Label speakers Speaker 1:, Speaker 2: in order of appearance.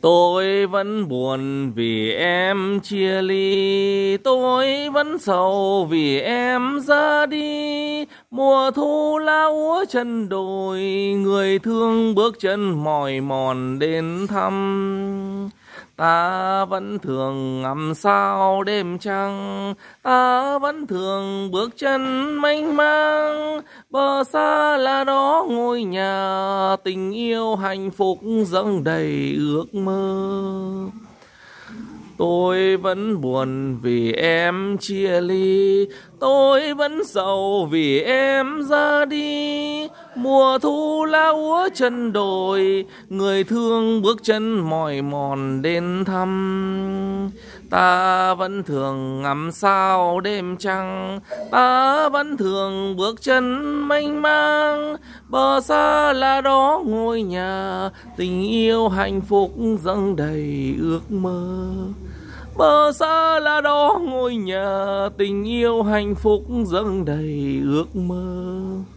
Speaker 1: Tôi vẫn buồn vì em chia ly, tôi vẫn sầu vì em ra đi. Mùa thu lá úa chân đồi, người thương bước chân mỏi mòn đến thăm. Ta vẫn thường ngắm sao đêm trăng, ta vẫn thường bước chân mênh mang. Bờ xa là đó ngôi nhà, tình yêu hạnh phúc dâng đầy ước mơ. Tôi vẫn buồn vì em chia ly Tôi vẫn sầu vì em ra đi Mùa thu lá úa chân đồi Người thương bước chân mỏi mòn đến thăm Ta vẫn thường ngắm sao đêm trăng Ta vẫn thường bước chân mênh mang Bờ xa là đó ngôi nhà Tình yêu hạnh phúc dâng đầy ước mơ Bờ xa là đó ngôi nhà tình yêu hạnh phúc dâng đầy ước mơ